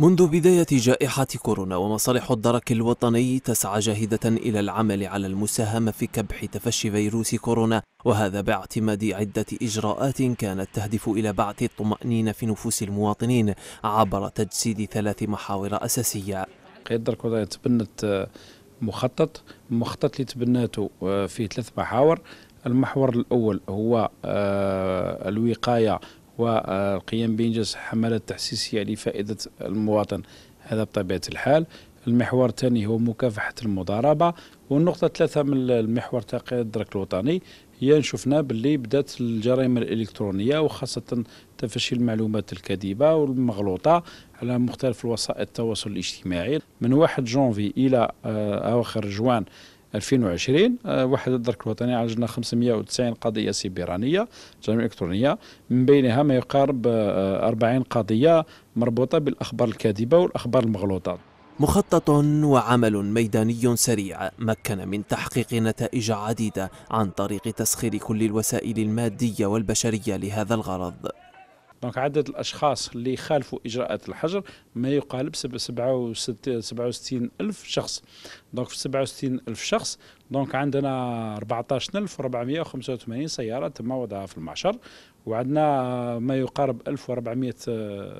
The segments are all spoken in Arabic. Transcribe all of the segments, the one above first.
منذ بداية جائحة كورونا ومصالح الدرك الوطني تسعى جاهدة إلى العمل على المساهمة في كبح تفشي فيروس كورونا وهذا باعتماد عدة إجراءات كانت تهدف إلى بعث الطمأنينة في نفوس المواطنين عبر تجسيد ثلاث محاور أساسية الدرك الوطني تبنت آه، مخطط مخطط اللي تبناته آه، في ثلاث محاور المحور الأول هو آه، الوقاية والقيام بإنجاز حملات تحسيسية لفائدة يعني المواطن هذا بطبيعة الحال المحور الثاني هو مكافحة المضاربة والنقطة الثالثه من المحور تاع الدرك الوطني هي شفنا باللي بدات الجرائم الالكترونيه وخاصه تفشي المعلومات الكاذبه والمغلوطه على مختلف وسائل التواصل الاجتماعي من 1 جونفي الى اواخر آه، جوان 2020 وحدة آه، الدرك الوطني عالجنا 590 قضية سيبرانية جرائم إلكترونية من بينها ما يقارب 40 آه، قضية مربوطة بالأخبار الكاذبة والأخبار المغلوطة مخطط وعمل ميداني سريع مكن من تحقيق نتائج عديدة عن طريق تسخير كل الوسائل المادية والبشرية لهذا الغرض دونك عدد الاشخاص اللي خالفوا اجراءات الحجر ما يقارب 67 الف شخص دونك في 67 الف شخص دونك عندنا 14485 سياره تم وضعها في المعشر وعندنا ما يقارب 1400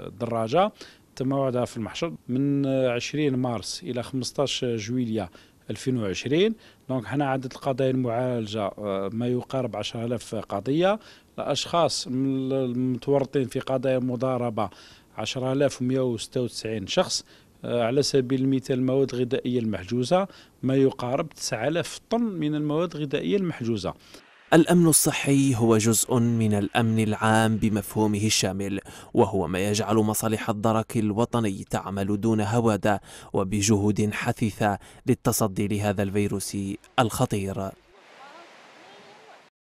دراجه تم وضعها في المحشر من 20 مارس الى 15 جويليه 2020 دونك حنا عدد القضايا المعالجه آه، ما يقارب 10000 قضيه الاشخاص المتورطين في قضايا المضاربه 10196 شخص آه، على سبيل المثال المواد الغذائيه المحجوزه ما يقارب 9000 طن من المواد الغذائيه المحجوزه الأمن الصحي هو جزء من الأمن العام بمفهومه الشامل وهو ما يجعل مصالح الدرك الوطني تعمل دون هوادة وبجهود حثيثة للتصدي لهذا الفيروس الخطير